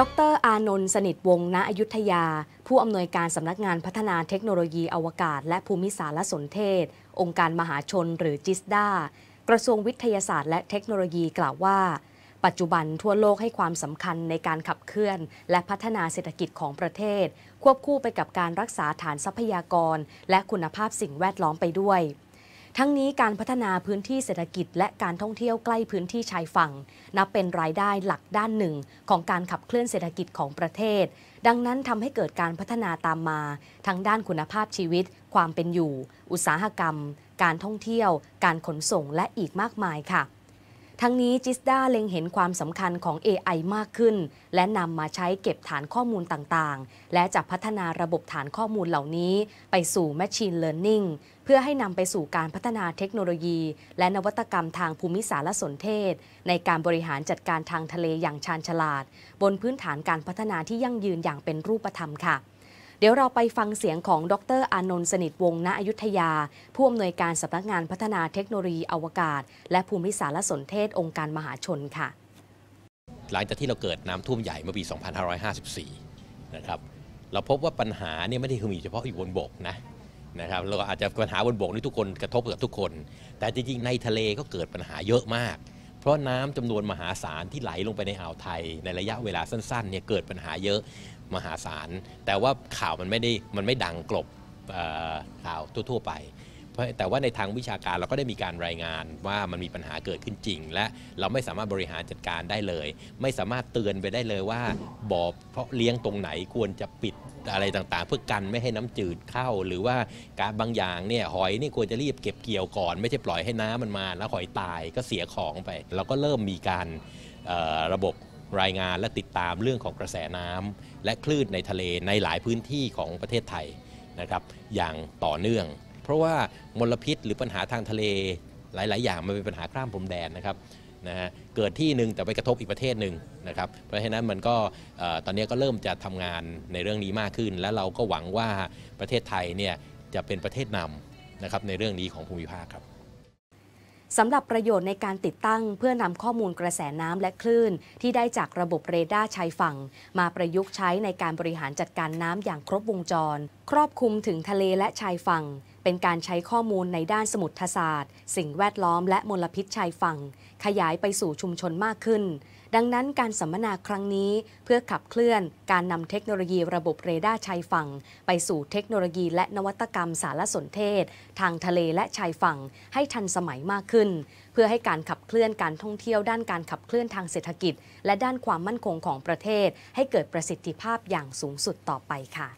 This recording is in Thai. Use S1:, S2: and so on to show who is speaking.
S1: ดรอานนท์สนิทวงศ์ณอยุธยา ผู้อำนวยการสำนักงานพัฒนาเทคโนโลยีอวกาศและภูมิสารสนเทศ องค์การมหาชนหรือจิสดากระทรวงวิทยาศาสตร์และเทคโนโลยีกล่าวว่า ปัจจุบันทั่วโลกให้ความสำคัญในการขับเคลื่อนและพัฒนาเศรษฐกิจของประเทศ ควบคู่ไปกับการรักษาฐานทรัพยากร และคุณภาพสิ่งแวดล้อมไปด้วยทั้งนี้การพัฒนาพื้นที่เศรษฐกิจ และการท่องเที่ยวใกล้พื้นที่ชายฝั่ง นับเป็นรายได้หลักด้านหนึ่งของการขับเคลื่อนเศรษฐกิจของประเทศ ดังนั้นทำให้เกิดการพัฒนาตามมา ทั้งด้านคุณภาพชีวิตความเป็นอยู่ อุตสาหกรรม การท่องเที่ยวการขนส่งและอีกมากมายค่ะทั้งนี้จิสดาเล็งเห็นความสำคัญของ AI มากขึ้น และนำมาใช้เก็บฐานข้อมูลต่างๆ และจะพัฒนาระบบฐานข้อมูลเหล่านี้ไปสู่ Machine Learning เพื่อให้นำไปสู่การพัฒนาเทคโนโลยี และนวัตกรรมทางภูมิสารสนเทศ ในการบริหารจัดการทางทะเลอย่างชาญฉลาด บนพื้นฐานการพัฒนาที่ยั่งยืนอย่างเป็นรูปธรรมค่ะเดี๋ยวเราไปฟังเสียงของดรอานนท์สนิทวงศ์ณอยุธยา ผู้อำนวยการสำนักงานพัฒนาเทคโนโลยีอวกาศ และภูมิสารสนเทศองค์การมหาชนค่ะ
S2: หลังจากที่เราเกิดน้ำท่วมใหญ่เมื่อปี 2554 นะครับ เราพบว่าปัญหาเนี่ยไม่ได้คือมีเฉพาะอยู่บนบกนะนะครับเราอาจจะปัญหาบนบกนี่ทุกคนกระทบกับทุกคน แต่จริงๆในทะเลก็เกิดปัญหาเยอะมากเพราะ น้ำจำนวนมหาศาลที่ไหลลงไปในอ่าวไทยในระยะเวลาสั้น ๆเนี่ยเกิดปัญหาเยอะมหาศาลแต่ว่าข่าวมันไม่ได้มันไม่ดังกลบข่าวทั่วๆไปแต่ว่าในทางวิชาการเราก็ได้มีการรายงานว่ามันมีปัญหาเกิดขึ้นจริง และเราไม่สามารถบริหารจัดการได้เลย ไม่สามารถเตือนไปได้เลยว่าบ่อเพราะเลี้ยงตรงไหนควรจะปิดอะไรต่างๆ เพื่อกันไม่ให้น้ำจืดเข้าหรือว่าการบางอย่างเนี่ยหอยนี่ควรจะรีบเก็บเกี่ยวก่อน ไม่ใช่ปล่อยให้น้ำมันมา แล้วหอยตายก็เสียของไป เราก็เริ่มมีการระบบรายงานและติดตามเรื่องของกระแสน้ำ และคลื่นในทะเลในหลายพื้นที่ของประเทศไทยนะครับ อย่างต่อเนื่อง เพราะว่ามลพิษหรือปัญหาทางทะเล หลายๆ อย่างมันเป็นปัญหาข้ามพรมแดนนะครับนะฮะเกิดที่หนึ่งแต่ไปกระทบอีกประเทศหนึ่งนะครับเพราะฉะนั้นมันก็ตอนนี้ก็เริ่มจะทำงานในเรื่องนี้มากขึ้น และเราก็หวังว่าประเทศไทยเนี่ยจะเป็นประเทศนำนะครับในเรื่องนี้ของภูมิภาคครับ
S1: สำหรับประโยชน์ในการติดตั้งเพื่อนำข้อมูลกระแสน้ำและคลื่นที่ได้จากระบบเรดาร์ชายฝั่งมาประยุกต์ใช้ในการบริหารจัดการน้ำอย่างครบวงจร ครอบคลุมถึงทะเลและชายฝั่งเป็นการใช้ข้อมูลในด้านสมุทรศาสตร์ สิ่งแวดล้อมและมลพิษชายฝั่งขยายไปสู่ชุมชนมากขึ้น ดังนั้นการสัมมนาครั้งนี้เพื่อขับเคลื่อน การนำเทคโนโลยีระบบเรดาร์ชายฝั่งไปสู่เทคโนโลยี และนวัตกรรมสารสนเทศ ทางทะเลและชายฝั่งให้ทันสมัยมากขึ้น เพื่อให้การขับเคลื่อนการท่องเที่ยวด้านการขับเคลื่อนทางเศรษฐกิจ และด้านความมั่นคงของประเทศให้เกิดประสิทธิภาพอย่างสูงสุดต่อไปค่ะ